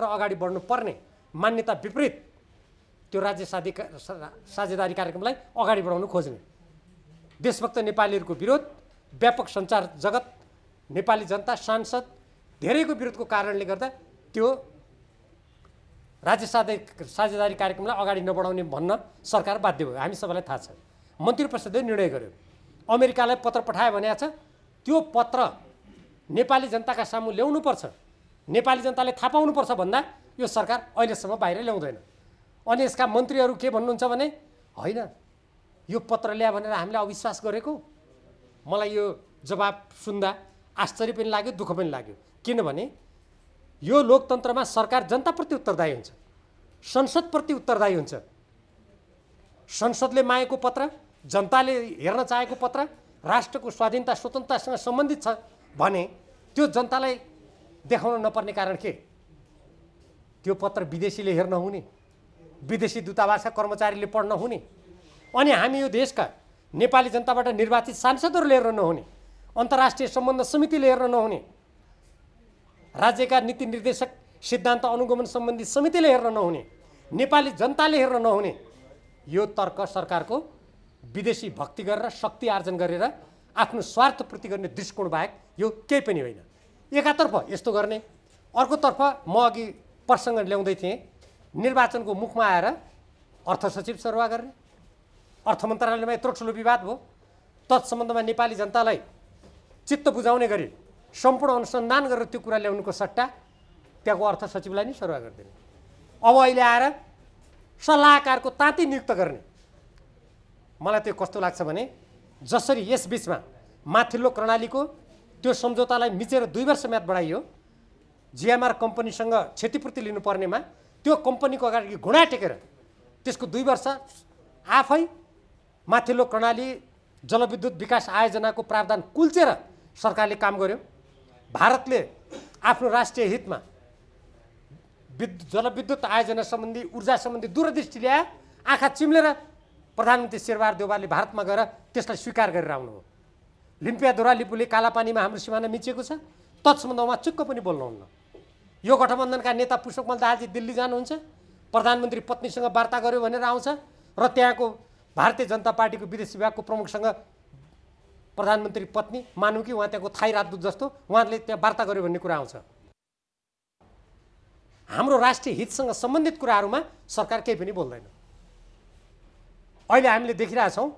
र अगाडि बढ्नुपर्ने मान्यता विपरीत त्यो राज्य साधिका साझेदारी कार्यक्रमलाई अगाडि बढाउन खोज्ने देशभक्त नेपालीहरूको विरोध व्यापक सञ्चार जगत नेपाली जनता सांसद धेरैको विरोधको कारणले गर्दा त्यो राज्य साधे साझेदारी कार्यक्रमलाई अगाडि नबढाउने भन्न सरकार बाध्य भयो हामी सबैलाई थाहा छ मन्त्री परिषदले निर्णय गर्यो अमेरिकालाई पत्र पठायो भने छ त्यो पत्र नेपाली जनताका सामु ल्याउनुपर्छ नेपाली जनताले थाहा पाउनुपर्छ भन्दा यो सरकार अहिलेसम्म बाहिर ल्याउँदैन अनि यसका मन्त्रीहरू के भन्नुहुन्छ भने होइन यो पत्र ल्या भनेर हामीले अविश्वास गरेको मलाई यो जवाब सुन्दा आश्चर्य पनि लाग्यो दुःख पनि लाग्यो किनभने यो लोकतन्त्रमा सरकार जनताप्रति उत्तरदायी हुन्छ संसदप्रति उत्तरदायी हुन्छ संसदले मागेको पत्र जनताले हेर्न चाहेको पत्र राष्ट्रको स्वाधीनता स्वतन्त्रतासँग सम्बन्धित छ भने त्यो जनतालाई देखाउन नपर्ने कारण के त्यो पत्र विदेशीले हेर्न हुने विदेशी दूतावासका कर्मचारीले पढ्न हुने अनि हामी यो देशका नेपाली जनताबाट निर्वाचित सांसदहरूले हेर्न नहुने अन्तर्राष्ट्रिय सम्बन्ध समितिले हेर्न नहुने राज्यका नीति निर्देशक सिद्धान्त अनुगमन सम्बन्धी समितिले हेर्न नहुने नेपाली जनताले हेर्न नहुने यो तर्क सरकारको विदेशी भक्ति गरेर शक्ति आर्जन गरेर आफ्नो स्वार्थपूर्ति गर्ने दृष्टिकोण बाहेक यो केही पनि होइन एकातर्फ यस्तो गर्ने अर्कोतर्फ म अघि प्रसङ्ग ल्याउँदै थिएँ निर्वाचनको मुखमा आएर अर्थ सचिव सरुवा गर्ने अर्थ मन्त्रालयमा यत्रो ठुलो विवाद भयो तत्सम्बन्धमा नेपाली जनतालाई चित्त बुझाउने गरी सम्पूर्ण अनुसन्धान गरेर त्यो कुरा ल्याउनुको सट्टा त्यहाँको अर्थ सचिवलाई नै सरुवा गरिदिने अब अहिले आएर सल्लाहकारको ताँती नियुक्त गर्ने मलाई त्यो कस्तो लाग्छ भने जसरी यस बिचमा माथिल्लो प्रणालीको त्यो सम्झौतालाई मिचेर दुई वर्ष म्याद बढाइयो जिएमआर कम्पनीसँग क्षतिपूर्ति लिनुपर्नेमा त्यो कम्पनीको अगाडि घुँडा टेकेर त्यसको दुई वर्ष आफै माथिल्लो कर्णाली जलविद्युत विकास आयोजनाको प्रावधान कुल्चेर सरकारले काम गर्यो भारतले आफ्नो राष्ट्रिय हितमा विद्युत जलविद्युत आयोजना सम्बन्धी ऊर्जा सम्बन्धी दूरदृष्टि ल्याए आँखा चिम्लेर प्रधानमन्त्री शेरबहादुर देवालले भारतमा गएर त्यसलाई स्वीकार गरेर आउनुभयो लिम्पियाधुरा लिपुले कालापानीमा हाम्रो सिमाना मिचेको छ तत्सम्बन्ध उहाँ चुक्क पनि बोल्नुहुन्न यो गठबन्धनका नेता पुष्पकमल दाहालजी दिल्ली जानुहुन्छ प्रधानमन्त्री पत्नीसँग वार्ता गर्यो भनेर आउँछ र त्यहाँको भारतीय जनता पार्टीको विदेश विभागको प्रमुखसँग प्रधानमन्त्री पत्नी मानौँ कि उहाँ त्यहाँको थाई राजदूत जस्तो उहाँले त्यहाँ वार्ता गर्यो भन्ने कुरा आउँछ हाम्रो राष्ट्रिय हितसँग सम्बन्धित कुराहरूमा सरकार केही पनि बोल्दैन अहिले हामीले देखिरहेछौँ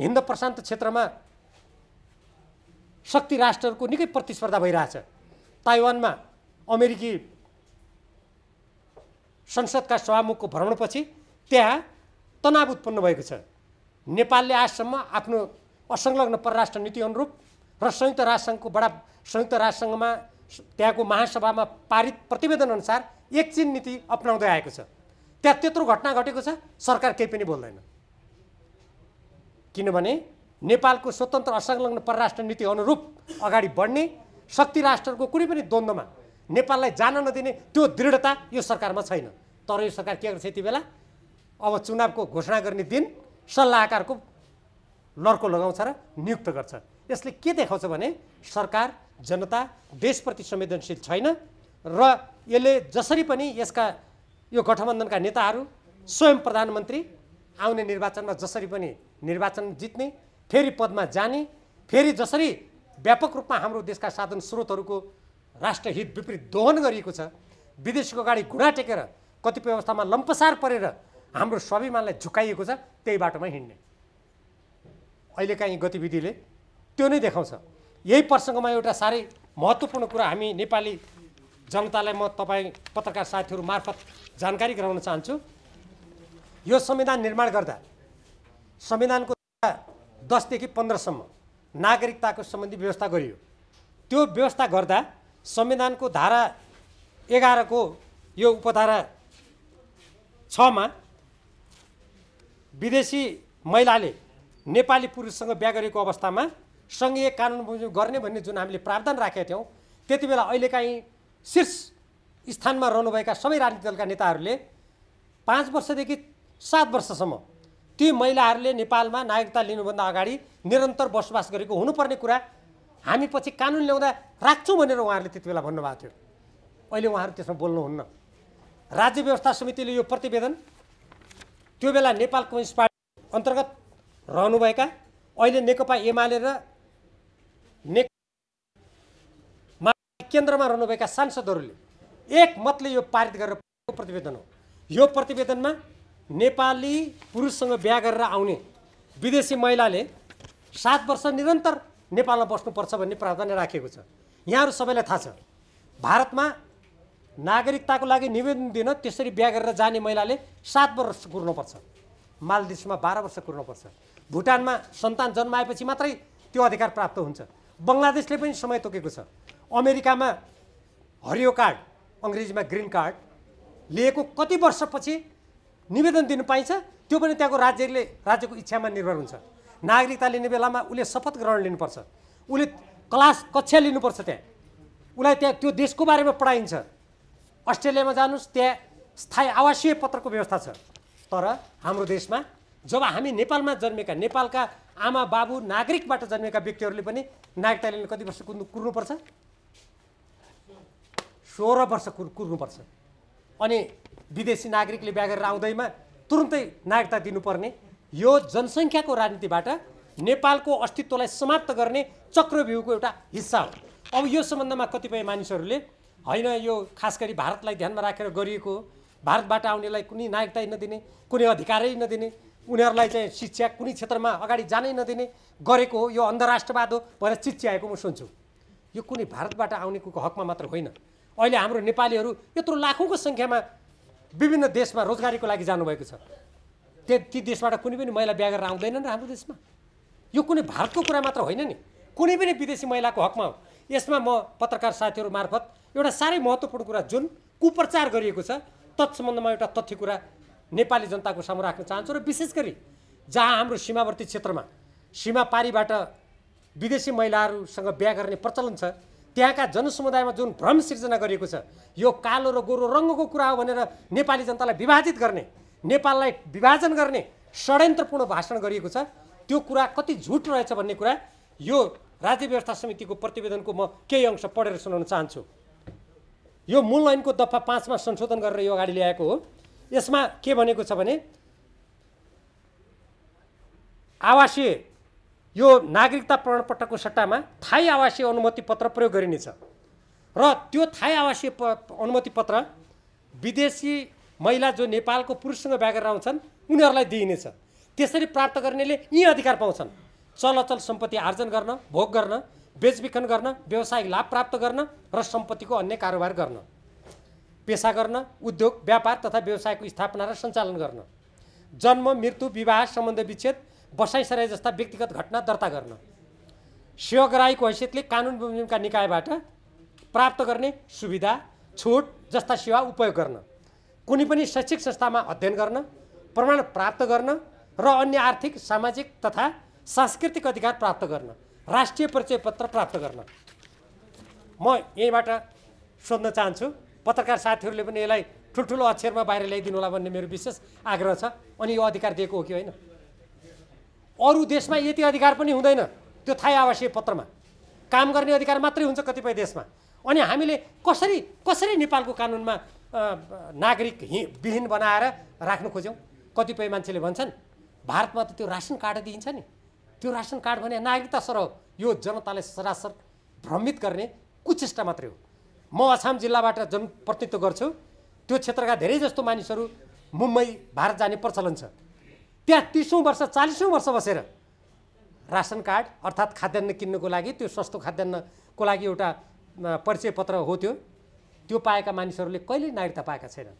हिन्द प्रशान्त क्षेत्रमा शक्ति राष्ट्रहरूको निकै प्रतिस्पर्धा भइरहेछ ताइवानमा अमेरिकी संसदका सभामुखको भ्रमणपछि त्यहाँ तनाव उत्पन्न भएको छ नेपालले आजसम्म आफ्नो असंलग्न परराष्ट्र नीति अनुरूप र संयुक्त राष्ट्रसङ्घको बडा संयुक्त राष्ट्रसङ्घमा त्यहाँको महासभामा पारित प्रतिवेदनअनुसार एकचिन नीति अप्नाउँदै आएको छ त्यहाँ त्यत्रो घटना घटेको छ सरकार केही पनि बोल्दैन किनभने नेपालको स्वतन्त्र असंलग्न परराष्ट्र नीति अनुरूप अगाडि बढ्ने शक्ति राष्ट्रको कुनै पनि द्वन्द्वमा नेपाललाई जान नदिने त्यो दृढता यो सरकारमा छैन तर यो सरकार के गर्छ यति बेला अब चुनावको घोषणा गर्ने दिन सल्लाहकारको लड्को लगाउँछ र नियुक्त गर्छ यसले के देखाउँछ भने सरकार जनता देशप्रति संवेदनशील छैन र यसले जसरी पनि यसका यो गठबन्धनका नेताहरू स्वयं प्रधानमन्त्री आउने निर्वाचनमा जसरी पनि निर्वाचन जित्ने फेरि पदमा जाने फेरि जसरी व्यापक रूपमा हाम्रो देशका साधन स्रोतहरूको राष्ट्रहित विपरीत दोहन गरिएको छ विदेशीको गाडी घुँडा टेकेर कतिपय अवस्थामा लम्पसार परेर हाम्रो स्वाभिमानलाई झुकाइएको छ त्यही बाटोमा हिँड्ने अहिलेका यी गतिविधिले त्यो नै देखाउँछ यही प्रसङ्गमा एउटा साह्रै महत्त्वपूर्ण कुरा हामी नेपाली जनतालाई म तपाईँ पत्रकार साथीहरू मार्फत जानकारी गराउन चाहन्छु यो संविधान निर्माण गर्दा संविधानको दसदेखि पन्ध्रसम्म नागरिकताको सम्बन्धी व्यवस्था गरियो त्यो व्यवस्था गर्दा संविधानको धारा एघारको यो उपधारा छमा विदेशी महिलाले नेपाली पुरुषसँग बिहा गरेको अवस्थामा सङ्घीय कानुन बमोजिम गर्ने भन्ने जुन हामीले प्रावधान राखेका थियौँ त्यति बेला अहिलेकाहीँ शीर्ष स्थानमा रहनुभएका सबै राजनीतिक दलका नेताहरूले पाँच वर्षदेखि सात वर्षसम्म ती महिलाहरूले नेपालमा नागरिकता लिनुभन्दा अगाडि निरन्तर बसोबास गरेको हुनुपर्ने कुरा हामी पछि कानुन ल्याउँदा राख्छौँ भनेर उहाँहरूले त्यति बेला भन्नुभएको थियो अहिले उहाँहरू त्यसमा बोल्नुहुन्न राज्य व्यवस्था समितिले यो प्रतिवेदन त्यो बेला नेपाल कम्युनिस्ट पार्टी अन्तर्गत रहनुभएका अहिले नेकपा एमाले र ने केन्द्रमा रहनुभएका सांसदहरूले एक मतले यो पारित गरेर प्रतिवेदन हो यो प्रतिवेदनमा नेपाली पुरुषसँग बिहा गरेर आउने विदेशी महिलाले सात वर्ष निरन्तर नेपालमा बस्नुपर्छ भन्ने प्रावधान राखेको छ यहाँहरू सबैलाई थाहा छ भारतमा नागरिकताको लागि निवेदन दिन त्यसरी बिहा गरेर जाने महिलाले सात वर्ष कुर्नुपर्छ मालदिप्समा बाह्र वर्ष कुर्नुपर्छ भुटानमा सन्तान जन्माएपछि मात्रै त्यो अधिकार प्राप्त हुन्छ बङ्गलादेशले पनि समय तोकेको छ अमेरिकामा हरियो कार्ड अङ्ग्रेजीमा ग्रिन कार्ड लिएको कति वर्षपछि निवेदन दिनु पाइन्छ त्यो पनि त्यहाँको राज्यले राज्यको इच्छामा निर्भर हुन्छ नागरिकता लिने बेलामा उसले शपथ ग्रहण लिनुपर्छ उसले क्लास कक्षा लिनुपर्छ त्यहाँ उसलाई त्यहाँ त्यो देशको बारेमा पढाइन्छ अस्ट्रेलियामा जानुहोस् त्यहाँ स्थायी आवासीय पत्रको व्यवस्था छ तर हाम्रो देशमा जब हामी नेपालमा जन्मेका नेपालका आमा बाबु नागरिकबाट जन्मेका व्यक्तिहरूले पनि नागरिकता लिन कति वर्ष कुद्नु कुर्नुपर्छ सोह्र वर्ष कुर्नुपर्छ अनि विदेशी नागरिकले बिहा गरेर आउँदैमा तुरुन्तै नागरिकता दिनुपर्ने यो जनसङ्ख्याको राजनीतिबाट नेपालको अस्तित्वलाई समाप्त गर्ने चक्रव्यूहको एउटा हिस्सा हो अब यो सम्बन्धमा कतिपय मानिसहरूले होइन यो खास गरी भारतलाई ध्यानमा राखेर गरिएको हो भारतबाट आउनेलाई कुनै नागरिकता नदिने कुनै अधिकारै नदिने उनीहरूलाई चाहिँ शिक्षा कुनै क्षेत्रमा अगाडि जानै नदिने गरेको हो यो अन्तर्राष्ट्रवाद हो भनेर चिच्याएको म सुन्छु यो कुनै भारतबाट आउनेको हकमा मात्र होइन अहिले हाम्रो नेपालीहरू यत्रो लाखौँको सङ्ख्यामा विभिन्न देशमा रोजगारीको लागि जानुभएको छ त्यो ती देशबाट कुनै पनि महिला बिहा गरेर आउँदैनन् र हाम्रो देशमा यो कुनै भारतको कुरा मात्र होइन नि कुनै पनि विदेशी महिलाको हकमा हो यसमा म पत्रकार साथीहरू मार्फत एउटा साह्रै महत्त्वपूर्ण कुरा जुन कुप्रचार गरिएको छ तत्सम्बन्धमा एउटा तथ्य कुरा नेपाली जनताको सामु राख्न चाहन्छु र विशेष गरी जहाँ हाम्रो सीमावर्ती क्षेत्रमा सीमा पारीबाट विदेशी महिलाहरूसँग बिहा गर्ने प्रचलन छ त्यहाँका जनसमुदायमा जुन भ्रम सिर्जना गरिएको छ यो कालो र गोरो रङ्गको कुरा हो भनेर नेपाली जनतालाई विभाजित गर्ने नेपाललाई विभाजन गर्ने षड्यन्त्रपूर्ण भाषण गरिएको छ त्यो कुरा कति झुट रहेछ भन्ने कुरा यो राज्य व्यवस्था समितिको प्रतिवेदनको म केही अंश पढेर सुनाउन चाहन्छु यो मूल ऐनको दफा पाँचमा संशोधन गरेर यो अगाडि ल्याएको हो यसमा के भनेको छ भने आवासीय यो नागरिकता प्रमाणपत्रको सट्टामा थायी आवासीय अनुमति पत्र प्रयोग गरिनेछ र त्यो थाहै आवासीय प अनुमति पत्र विदेशी महिला जो नेपालको पुरुषसँग बिहा गरेर आउँछन् उनीहरूलाई दिइनेछ त्यसरी प्राप्त गर्नेले यी अधिकार पाउँछन् चलचल सम्पत्ति आर्जन गर्न भोग गर्न बेचबिखन गर्न व्यावसायिक लाभ प्राप्त गर्न र सम्पत्तिको अन्य कारोबार गर्न पेसा गर्न उद्योग व्यापार तथा व्यवसायको स्थापना र सञ्चालन गर्न जन्म मृत्यु विवाह सम्बन्ध विच्छेद बसाइसराई जस्ता व्यक्तिगत घटना दर्ता गर्न सेवक राईको हैसियतले कानुन बमोजिमका निकायबाट प्राप्त गर्ने सुविधा छुट जस्ता सेवा उपयोग गर्न कुनै पनि शैक्षिक संस्थामा अध्ययन गर्न प्रमाण प्राप्त गर्न र अन्य आर्थिक सामाजिक तथा सांस्कृतिक अधिकार प्राप्त गर्न राष्ट्रिय परिचय पत्र प्राप्त गर्न म यहीँबाट सोध्न चाहन्छु पत्रकार साथीहरूले पनि यसलाई ठुल्ठुलो अक्षरमा बाहिर ल्याइदिनु होला भन्ने मेरो विशेष आग्रह छ अनि यो अधिकार दिएको हो कि होइन अरू देशमा यति अधिकार पनि हुँदैन त्यो थाहै आवासीय पत्रमा काम गर्ने अधिकार मात्रै हुन्छ कतिपय देशमा अनि हामीले कसरी कसरी नेपालको कानुनमा नागरिक हि विहीन बनाएर राख्नु खोज्यौँ कतिपय मान्छेले भन्छन् भारतमा त त्यो रासन कार्ड दिइन्छ नि त्यो रासन कार्ड भने नागरिकता सर यो जनतालाई सरासर भ्रमित गर्ने कुचेष्टा मात्रै हो म असम जिल्लाबाट जनप्रतिनिधित्व गर्छु त्यो क्षेत्रका धेरै जस्तो मानिसहरू मुम्बई भारत जाने प्रचलन छ त्यहाँ तिसौँ वर्ष चालिसौँ वर्ष बसेर रासन कार्ड अर्थात् खाद्यान्न किन्नुको लागि त्यो सस्तो खाद्यान्नको लागि एउटा परिचय पत्र हो त्यो त्यो पाएका मानिसहरूले कहिल्यै नागरिकता पाएका छैनन्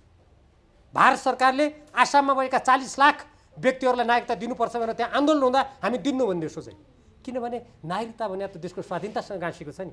भारत सरकारले आसाममा भएका चालिस लाख व्यक्तिहरूलाई नागरिकता दिनुपर्छ भनेर त्यहाँ आन्दोलन हुँदा हामी दिन्नु भन्ने सोचेँ किनभने नागरिकता भने त देशको स्वाधीनतासँग गाँसेको छ नि